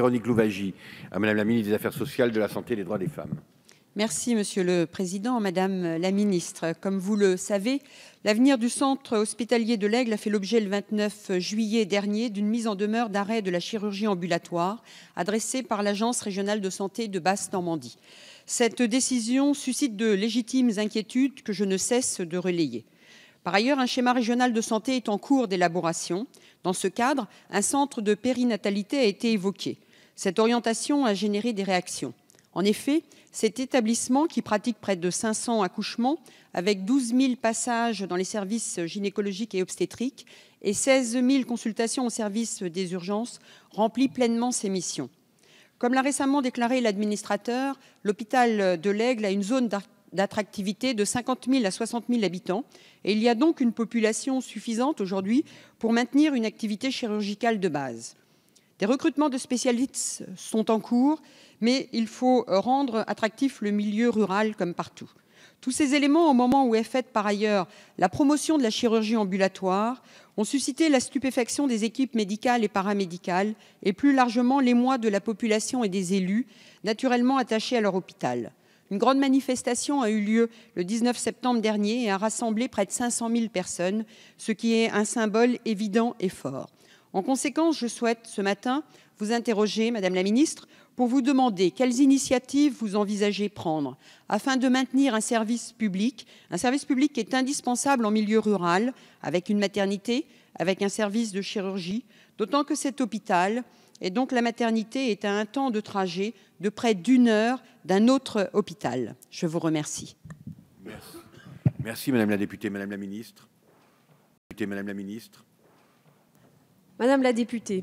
Véronique Louvagie, à Madame la ministre des Affaires sociales, de la Santé et des droits des femmes. Merci, Monsieur le Président, Madame la Ministre. Comme vous le savez, l'avenir du centre hospitalier de l'Aigle a fait l'objet le 29 juillet dernier d'une mise en demeure d'arrêt de la chirurgie ambulatoire adressée par l'Agence régionale de santé de Basse-Normandie. Cette décision suscite de légitimes inquiétudes que je ne cesse de relayer. Par ailleurs, un schéma régional de santé est en cours d'élaboration. Dans ce cadre, un centre de périnatalité a été évoqué. Cette orientation a généré des réactions. En effet, cet établissement, qui pratique près de 500 accouchements, avec 12 000 passages dans les services gynécologiques et obstétriques et 16 000 consultations au service des urgences, remplit pleinement ses missions. Comme l'a récemment déclaré l'administrateur, l'hôpital de l'Aigle a une zone d'attractivité de 50 000 à 60 000 habitants et il y a donc une population suffisante aujourd'hui pour maintenir une activité chirurgicale de base. Les recrutements de spécialistes sont en cours, mais il faut rendre attractif le milieu rural comme partout. Tous ces éléments, au moment où est faite par ailleurs la promotion de la chirurgie ambulatoire, ont suscité la stupéfaction des équipes médicales et paramédicales et plus largement l'émoi de la population et des élus, naturellement attachés à leur hôpital. Une grande manifestation a eu lieu le 19 septembre dernier et a rassemblé près de 500 000 personnes, ce qui est un symbole évident et fort. En conséquence, je souhaite ce matin vous interroger, madame la ministre, pour vous demander quelles initiatives vous envisagez prendre afin de maintenir un service public, un service public qui est indispensable en milieu rural, avec une maternité, avec un service de chirurgie, d'autant que cet hôpital et donc la maternité est à un temps de trajet de près d'une heure d'un autre hôpital. Je vous remercie. Merci. Madame la députée, Madame la ministre. Députée, Madame la ministre. Madame la députée,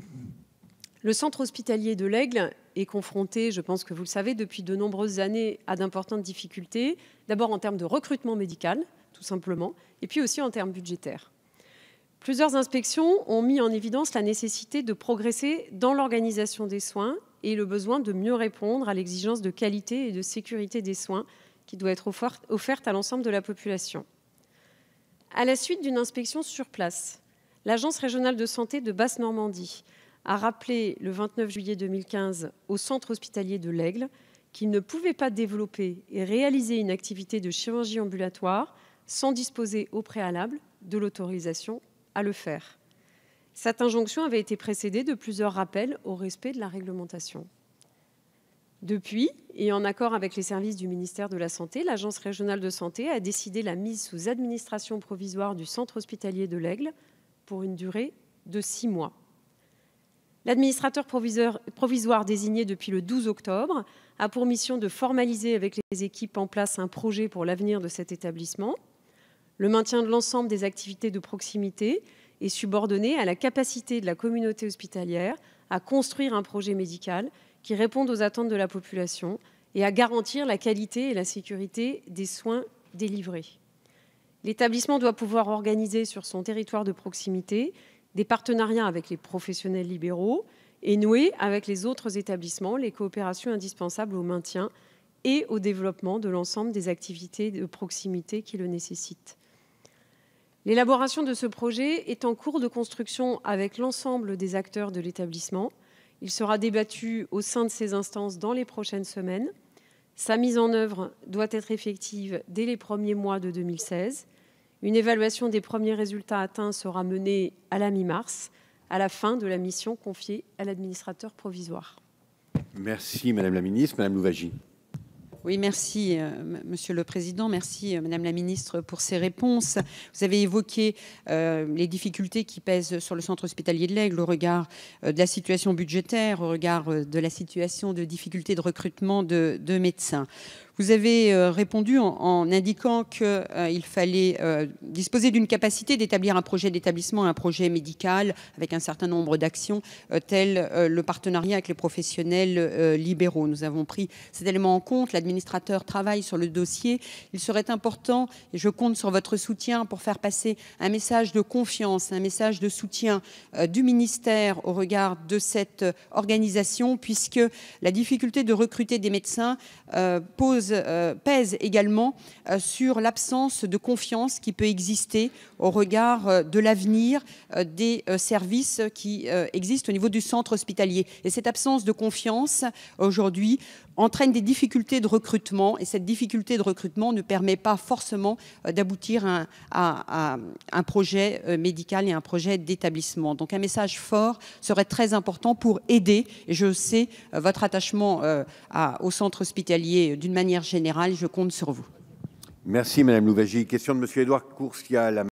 le centre hospitalier de l'Aigle est confronté, je pense que vous le savez, depuis de nombreuses années à d'importantes difficultés, d'abord en termes de recrutement médical, tout simplement, et puis aussi en termes budgétaires. Plusieurs inspections ont mis en évidence la nécessité de progresser dans l'organisation des soins et le besoin de mieux répondre à l'exigence de qualité et de sécurité des soins qui doit être offerte à l'ensemble de la population. À la suite d'une inspection sur place, L'Agence régionale de santé de Basse-Normandie a rappelé le 29 juillet 2015 au centre hospitalier de l'Aigle qu'il ne pouvait pas développer et réaliser une activité de chirurgie ambulatoire sans disposer au préalable de l'autorisation à le faire. Cette injonction avait été précédée de plusieurs rappels au respect de la réglementation. Depuis, et en accord avec les services du ministère de la Santé, l'Agence régionale de santé a décidé la mise sous administration provisoire du centre hospitalier de l'Aigle pour une durée de six mois. L'administrateur provisoire désigné depuis le 12 octobre a pour mission de formaliser avec les équipes en place un projet pour l'avenir de cet établissement. Le maintien de l'ensemble des activités de proximité est subordonné à la capacité de la communauté hospitalière à construire un projet médical qui réponde aux attentes de la population et à garantir la qualité et la sécurité des soins délivrés. L'établissement doit pouvoir organiser sur son territoire de proximité des partenariats avec les professionnels libéraux et nouer avec les autres établissements les coopérations indispensables au maintien et au développement de l'ensemble des activités de proximité qui le nécessitent. L'élaboration de ce projet est en cours de construction avec l'ensemble des acteurs de l'établissement. Il sera débattu au sein de ces instances dans les prochaines semaines sa mise en œuvre doit être effective dès les premiers mois de 2016. Une évaluation des premiers résultats atteints sera menée à la mi-mars, à la fin de la mission confiée à l'administrateur provisoire. Merci Madame la Ministre. Madame Louvagie. Oui, merci, euh, Monsieur le Président. Merci, euh, Madame la Ministre, pour ces réponses. Vous avez évoqué euh, les difficultés qui pèsent sur le centre hospitalier de l'Aigle au regard de la situation budgétaire, au regard de la situation de difficulté de recrutement de médecins. Vous avez euh, répondu en, indiquant qu'il euh, fallait euh, disposer d'une capacité d'établir un projet d'établissement, un projet médical avec un certain nombre d'actions, tel le partenariat avec les professionnels libéraux. Nous avons pris cet élément en compte. L'administrateur travaille sur le dossier. Il serait important, et je compte sur votre soutien pour faire passer un message de confiance, un message de soutien du ministère au regard de cette organisation, puisque la difficulté de recruter des médecins pose euh, pèse, également euh, sur l'absence de confiance qui peut exister au regard euh, de l'avenir des services qui existent au niveau du centre hospitalier. Et cette absence de confiance, aujourd'hui, entraîne des difficultés de recrutement et cette difficulté de recrutement ne permet pas forcément euh, d'aboutir à, un projet euh, médical et un projet d'établissement. Donc un message fort serait très important pour aider, et je sais euh, votre attachement au centre hospitalier d'une manière générale, je compte sur vous. Merci Madame Louvagie. Question de Monsieur Édouard la